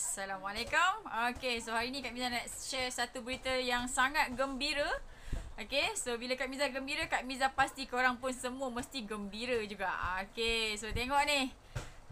Assalamualaikum. Okay, so hari ni Kak Miza nak share satu berita yang sangat gembira. Okay, so bila Kak Miza gembira, Kak Miza pasti korang pun semua mesti gembira juga. Okay, so tengok ni.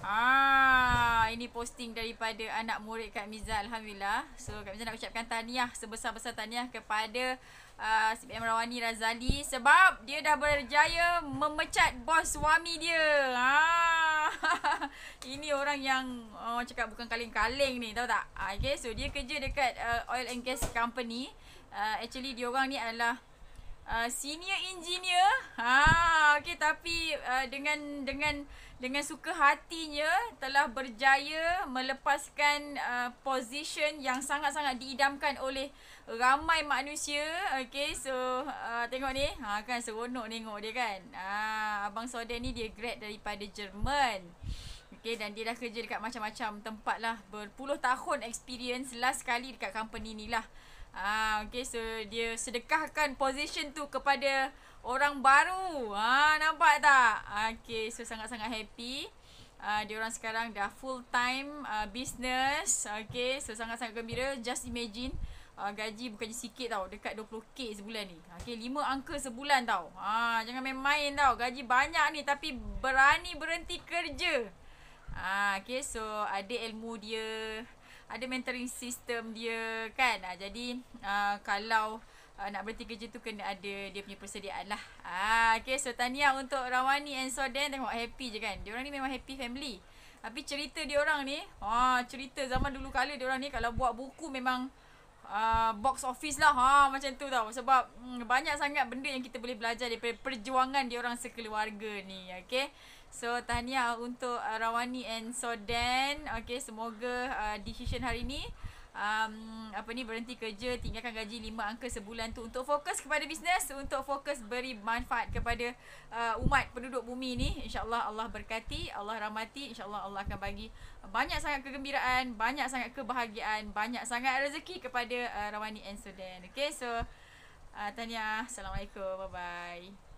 Ah, ini posting daripada anak murid Kak Miza. Alhamdulillah. So Kak Miza nak ucapkan tahniah, sebesar-besar tahniah kepada uh, ah, CPM Rawani Razali sebab dia dah berjaya memecat bos suami dia. Ah, ini orang yang oh, orang cakap bukan kaleng-kaleng ni tahu tak ah, okay so dia kerja dekat uh, oil and gas company uh, actually dia orang ni adalah Ah, senior engineer. Ha okey tapi uh, dengan dengan dengan suka hatinya telah berjaya melepaskan uh, position yang sangat-sangat diidamkan oleh ramai manusia. Okey so uh, tengok ni. Ha kan seronok tengok dia kan. Ha abang Soden ni dia grad daripada Jerman. Okay, dan dia dah kerja dekat macam-macam tempat lah Berpuluh tahun experience Last kali dekat company ni lah Ah, okay, so dia sedekahkan position tu kepada orang baru. Ah, nampak tak? Ah, okay, so sangat-sangat happy. Ah, dia orang sekarang dah full time ah, business. Okay, so sangat-sangat gembira. Just imagine ah, gaji bukannya sikit tau. Dekat 20k sebulan ni. Okay, 5 angka sebulan tau. Ah, jangan main-main tau. Gaji banyak ni tapi berani berhenti kerja. Ah, okay, so ada ilmu dia ada mentoring system dia kan ha, jadi uh, kalau uh, nak berhenti kerja tu kena ada dia punya persediaan lah ha, okay, so tanya untuk Rawani and Soden tengok happy je kan dia orang ni memang happy family tapi cerita dia orang ni ha, cerita zaman dulu kala dia orang ni kalau buat buku memang uh, box office lah ha macam tu tau sebab hmm, banyak sangat benda yang kita boleh belajar daripada perjuangan dia orang sekeluarga ni okey so tahniah untuk ah, Rawani and Soden okey semoga uh, decision hari ni um, apa ni berhenti kerja tinggalkan gaji lima angka sebulan tu untuk fokus kepada bisnes untuk fokus beri manfaat kepada uh, umat penduduk bumi ni insyaallah Allah berkati Allah rahmati insyaallah Allah akan bagi banyak sangat kegembiraan banyak sangat kebahagiaan banyak sangat rezeki kepada uh, Rawani and Sudan okey so uh, tanya assalamualaikum bye bye